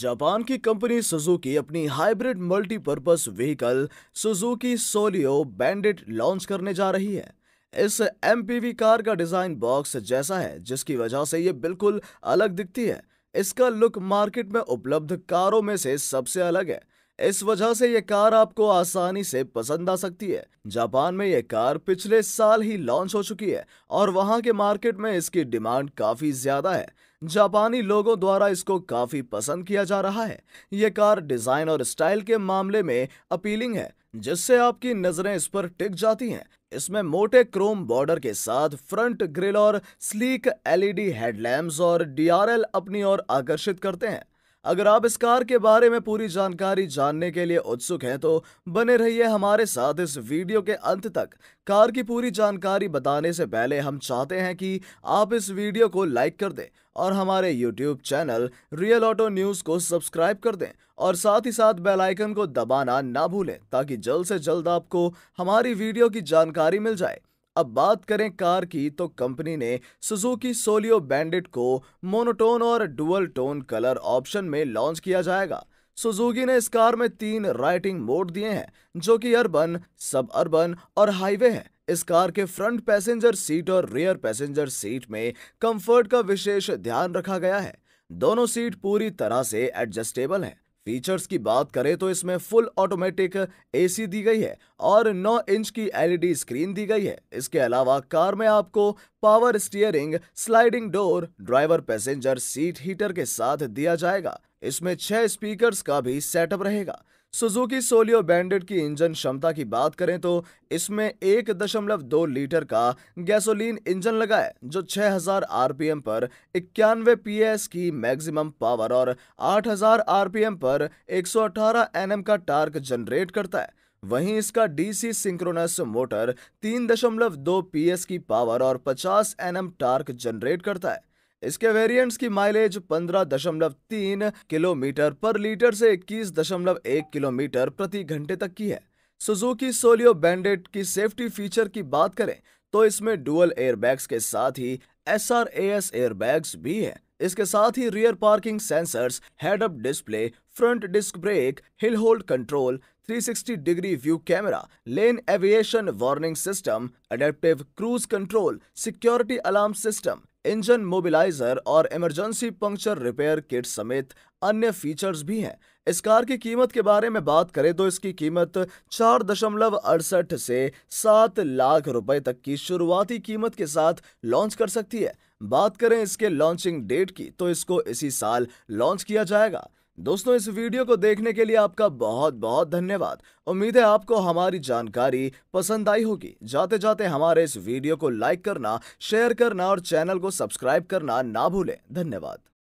Japan की company Suzuki अपनी hybrid multipurpose vehicle Suzuki Solio Bandit launch करने जा रही है इस एमपीवी कार का डिजाइन बॉक्स जैसा है जिसकी वजह से ये बिल्कुल अलग दिखती है इसका लुक मार्केट में उपलब्ध कारों में से सबसे अलग है इस वजह से यह कार आपको आसानी से पसंद आ सकती है जापान में यह कार पिछले साल ही लॉन्च हो चुकी है और वहां के मार्केट में इसकी डिमांड काफी ज्यादा है जापानी लोगों द्वारा इसको काफी पसंद किया जा रहा है ये कार डिजाइन और स्टाइल के मामले में अपीलिंग है जिससे आपकी नजरें इस पर टिक जाती हैं इसमें मोटे क्रोम बॉर्डर के साथ फ्रंट ग्रिल और स्लीक एलईडी हेडलैम्प्स और डीआरएल अपनी ओर आकर्षित करते हैं अगर आप इस कार के बारे में पूरी जानकारी जानने के लिए उत्सुक हैं तो बने रहिए हमारे साथ इस वीडियो के अंत तक कार की पूरी जानकारी बताने से पहले हम चाहते हैं कि आप इस वीडियो को लाइक कर दें और हमारे YouTube channel Real Auto News को सब्सक्राइब कर दें और साथ ही साथ बेल आइकन को दबाना ना भूलें ताकि जल्द से जल्द आपको हमारी वीडियो की जानकारी मिल जाए अब बात करें कार की तो कंपनी ने सुजुकी सोलियो बैंडिट को मोनोटोन और डुअल टोन कलर ऑप्शन में लॉन्च किया जाएगा सुजुकी ने इस कार में तीन राइटिंग मोड दिए हैं जो कि अर्बन सब अर्बन और हाईवे है इस कार के फ्रंट पैसेंजर सीट और रियर पैसेंजर सीट में कंफर्ट का विशेष ध्यान रखा गया है दोनों सीट पूरी तरह से एडजस्टेबल हैं फीचर्स की बात करें तो इसमें फुल ऑटोमेटिक एसी दी गई है और 9 इंच की एलईडी e स्क्रीन दी गई है इसके अलावा कार में आपको power steering sliding door driver passenger seat heater के साथ दिया जाएगा इसमें छह स्पीकर्स का भी सेटअप रहेगा सुजुकी सोलियो बैंडेड की इंजन क्षमता की बात करें तो इसमें एक दशमलव दो लीटर का गैसोलीन इंजन लगा है जो 6000 आरपीएम पर इक्यानवे पीएस की मैक्सिमम पावर और 8000 आरपीएम पर 118 एनएम का टार्क जनरेट करता है वहीं इसका डीसी सिंक्रोनस मोटर 3.2 पीएस की पावर और 50 एनएम टार्क जनरेट करता है इसके वेरिएंट्स की माइलेज 15.3 किलोमीटर पर लीटर से 21.1 किलोमीटर प्रति घंटे तक की है सुजुकी सोलियो बैंडेड की सेफ्टी फीचर की बात करें तो इसमें डुअल एयरबैग्स के साथ ही एस आर एस एयरबैग्स भी है इसके साथ ही rear parking sensors head up display front disc brake hill hold control 360 degree view camera lane aviation warning system adaptive cruise control security alarm system engine mobiliser और emergency puncture repair kit समेत अन्य features भी हैं इस car की कीमत के बारे में बात करें तो इसकी कीमत चार दशमलव अड़सठ से सात लाख रुपए तक की शुरुआती कीमत के साथ लॉन्च कर सकती है बात करें इसके लॉन्चिंग डेट की तो इसको इसी साल लॉन्च किया जाएगा दोस्तों इस वीडियो को देखने के लिए आपका बहुत बहुत धन्यवाद उम्मीद है आपको हमारी जानकारी पसंद आई होगी जाते जाते हमारे इस वीडियो को लाइक करना शेयर करना और चैनल को सब्सक्राइब करना ना भूलें धन्यवाद